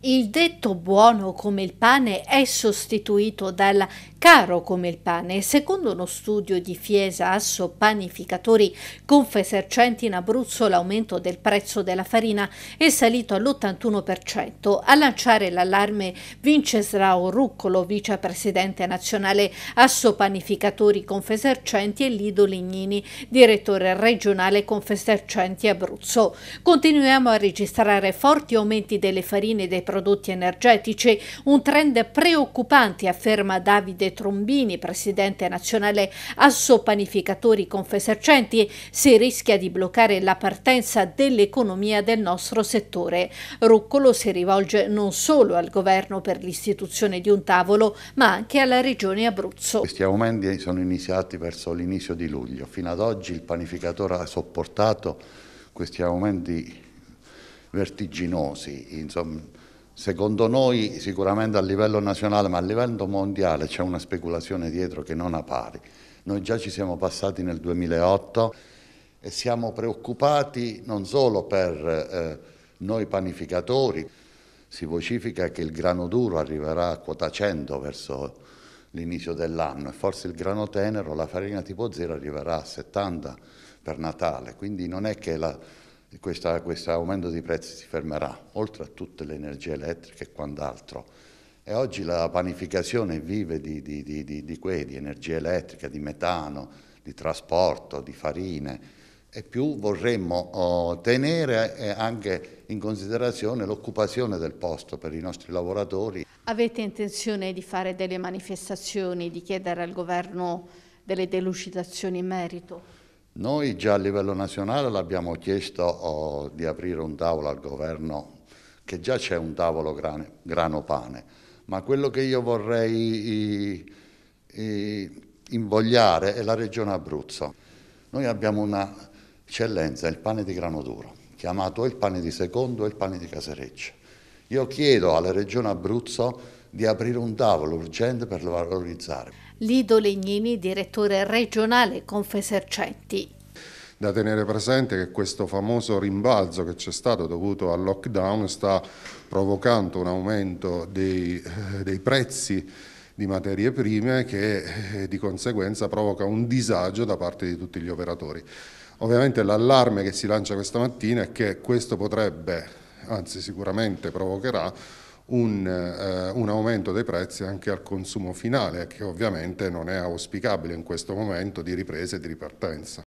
Il detto buono come il pane è sostituito dal caro come il pane. Secondo uno studio di Fiesa Asso Panificatori Confesercenti in Abruzzo l'aumento del prezzo della farina è salito all'81%. A lanciare l'allarme Vincesrao Ruccolo, vicepresidente nazionale Asso Panificatori Confesercenti e Lido Lignini, direttore regionale Confesercenti Abruzzo. Continuiamo a registrare forti aumenti delle farine e dei prodotti energetici, un trend preoccupante, afferma Davide Trombini, presidente nazionale Asso Panificatori Confesercenti, si rischia di bloccare la partenza dell'economia del nostro settore. Ruccolo si rivolge non solo al governo per l'istituzione di un tavolo, ma anche alla regione Abruzzo. Questi aumenti sono iniziati verso l'inizio di luglio. Fino ad oggi il panificatore ha sopportato questi aumenti vertiginosi, insomma, Secondo noi sicuramente a livello nazionale, ma a livello mondiale c'è una speculazione dietro che non ha pari. Noi già ci siamo passati nel 2008 e siamo preoccupati non solo per eh, noi panificatori, si vocifica che il grano duro arriverà a quota 100 verso l'inizio dell'anno e forse il grano tenero, la farina tipo zero, arriverà a 70 per Natale, quindi non è che la questo aumento dei prezzi si fermerà, oltre a tutte le energie elettriche e quant'altro. E oggi la panificazione vive di, di, di, di, que, di energia elettrica, di metano, di trasporto, di farine e più vorremmo oh, tenere eh, anche in considerazione l'occupazione del posto per i nostri lavoratori. Avete intenzione di fare delle manifestazioni, di chiedere al governo delle delucidazioni in merito? Noi già a livello nazionale l'abbiamo chiesto oh, di aprire un tavolo al governo, che già c'è un tavolo grano-pane, ma quello che io vorrei i, i, invogliare è la regione Abruzzo. Noi abbiamo un'eccellenza, il pane di grano duro, chiamato il pane di secondo e il pane di casereccia. Io chiedo alla regione Abruzzo di aprire un tavolo urgente per valorizzare. Lido Legnini, direttore regionale Confesercenti da tenere presente che questo famoso rimbalzo che c'è stato dovuto al lockdown sta provocando un aumento dei, eh, dei prezzi di materie prime che eh, di conseguenza provoca un disagio da parte di tutti gli operatori. Ovviamente l'allarme che si lancia questa mattina è che questo potrebbe, anzi sicuramente provocherà, un, eh, un, aumento dei prezzi anche al consumo finale, che ovviamente non è auspicabile in questo momento di ripresa e di ripartenza.